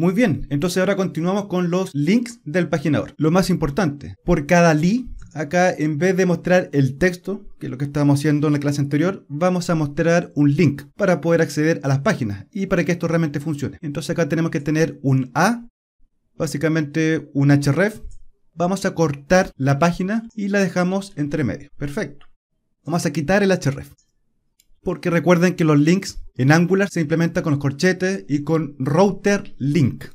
Muy bien, entonces ahora continuamos con los links del paginador. Lo más importante, por cada li, acá en vez de mostrar el texto, que es lo que estábamos haciendo en la clase anterior, vamos a mostrar un link para poder acceder a las páginas y para que esto realmente funcione. Entonces acá tenemos que tener un A, básicamente un href. Vamos a cortar la página y la dejamos entre medio. Perfecto. Vamos a quitar el href porque recuerden que los links en Angular se implementan con los corchetes y con router link.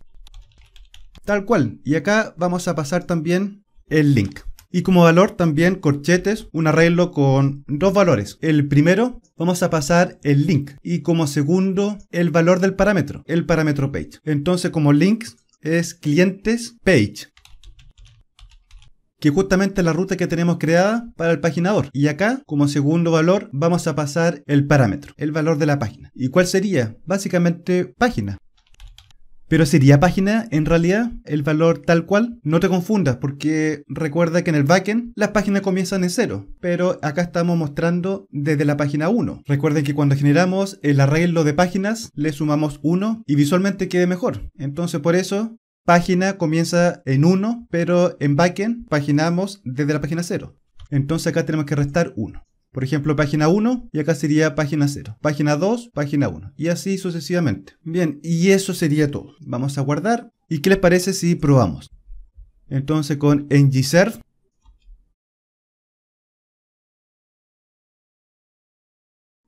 Tal cual. Y acá vamos a pasar también el link. Y como valor también corchetes, un arreglo con dos valores. El primero vamos a pasar el link y como segundo el valor del parámetro, el parámetro page. Entonces como links es clientes page que justamente es la ruta que tenemos creada para el paginador. Y acá, como segundo valor, vamos a pasar el parámetro, el valor de la página. ¿Y cuál sería? Básicamente página. Pero sería página en realidad el valor tal cual. No te confundas porque recuerda que en el backend las páginas comienzan en cero, pero acá estamos mostrando desde la página 1. Recuerden que cuando generamos el arreglo de páginas le sumamos 1 y visualmente quede mejor. Entonces por eso página comienza en 1, pero en backend paginamos desde la página 0. Entonces acá tenemos que restar 1. Por ejemplo, página 1 y acá sería página 0. Página 2, página 1. Y así sucesivamente. Bien, y eso sería todo. Vamos a guardar. ¿Y qué les parece si probamos? Entonces con ngserve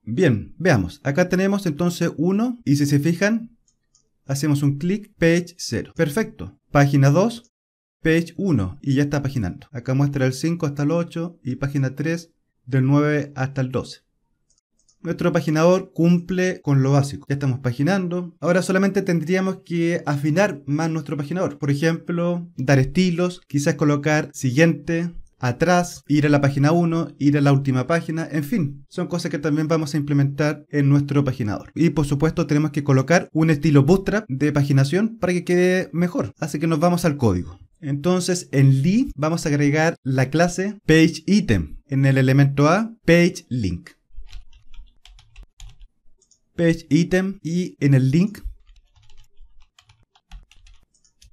Bien, veamos. Acá tenemos entonces 1 y si se fijan hacemos un clic, page 0. Perfecto. Página 2, page 1 y ya está paginando. Acá muestra el 5 hasta el 8 y página 3 del 9 hasta el 12. Nuestro paginador cumple con lo básico. Ya estamos paginando. Ahora solamente tendríamos que afinar más nuestro paginador. Por ejemplo, dar estilos, quizás colocar siguiente, atrás, ir a la página 1, ir a la última página, en fin, son cosas que también vamos a implementar en nuestro paginador. Y por supuesto tenemos que colocar un estilo bootstrap de paginación para que quede mejor, así que nos vamos al código. Entonces en li vamos a agregar la clase page item en el elemento A, page link. Page item y en el link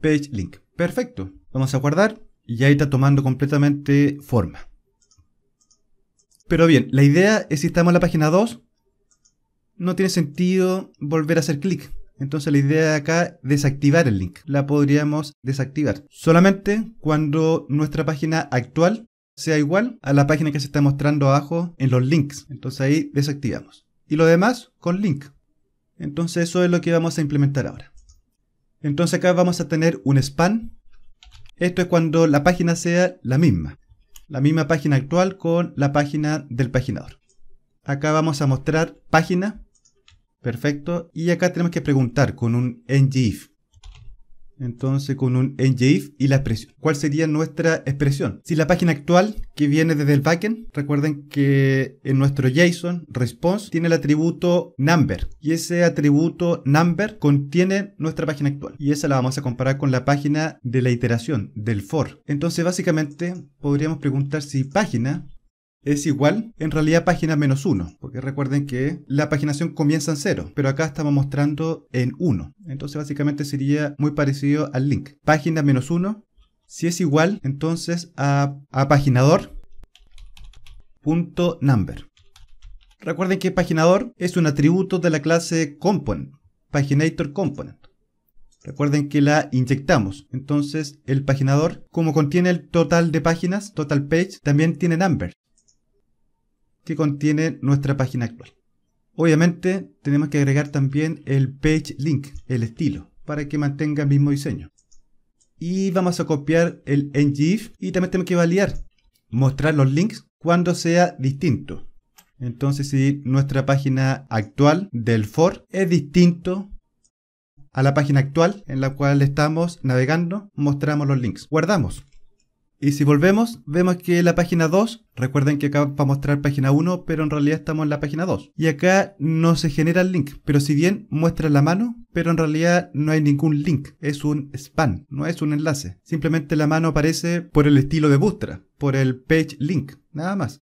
page link. Perfecto. Vamos a guardar y ahí está tomando completamente forma. Pero bien, la idea es si estamos en la página 2, no tiene sentido volver a hacer clic. Entonces la idea de acá es desactivar el link. La podríamos desactivar. Solamente cuando nuestra página actual sea igual a la página que se está mostrando abajo en los links. Entonces ahí desactivamos. Y lo demás con link. Entonces eso es lo que vamos a implementar ahora. Entonces acá vamos a tener un span esto es cuando la página sea la misma. La misma página actual con la página del paginador. Acá vamos a mostrar página. Perfecto. Y acá tenemos que preguntar con un ngif. Entonces con un NGIF y la expresión. ¿Cuál sería nuestra expresión? Si la página actual que viene desde el backend, recuerden que en nuestro JSON response tiene el atributo number y ese atributo number contiene nuestra página actual y esa la vamos a comparar con la página de la iteración del for. Entonces básicamente podríamos preguntar si página es igual en realidad página menos 1, porque recuerden que la paginación comienza en 0, pero acá estamos mostrando en 1, entonces básicamente sería muy parecido al link. Página menos 1, si es igual entonces a, a number. Recuerden que paginador es un atributo de la clase component, paginator component. Recuerden que la inyectamos. Entonces el paginador, como contiene el total de páginas, total page, también tiene number que contiene nuestra página actual. Obviamente tenemos que agregar también el page link, el estilo, para que mantenga el mismo diseño. Y vamos a copiar el ngif y también tenemos que validar, mostrar los links cuando sea distinto. Entonces si nuestra página actual del for es distinto a la página actual en la cual estamos navegando, mostramos los links. Guardamos. Y si volvemos, vemos que la página 2, recuerden que acá va a mostrar página 1, pero en realidad estamos en la página 2. Y acá no se genera el link, pero si bien muestra la mano, pero en realidad no hay ningún link, es un span, no es un enlace. Simplemente la mano aparece por el estilo de Bootstrap, por el page link, nada más.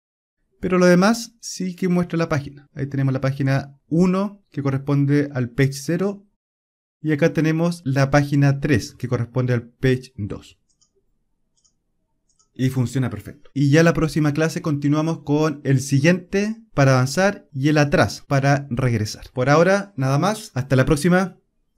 Pero lo demás sí que muestra la página. Ahí tenemos la página 1 que corresponde al page 0 y acá tenemos la página 3 que corresponde al page 2 y funciona perfecto. Y ya la próxima clase continuamos con el siguiente para avanzar y el atrás para regresar. Por ahora, nada más. Hasta la próxima.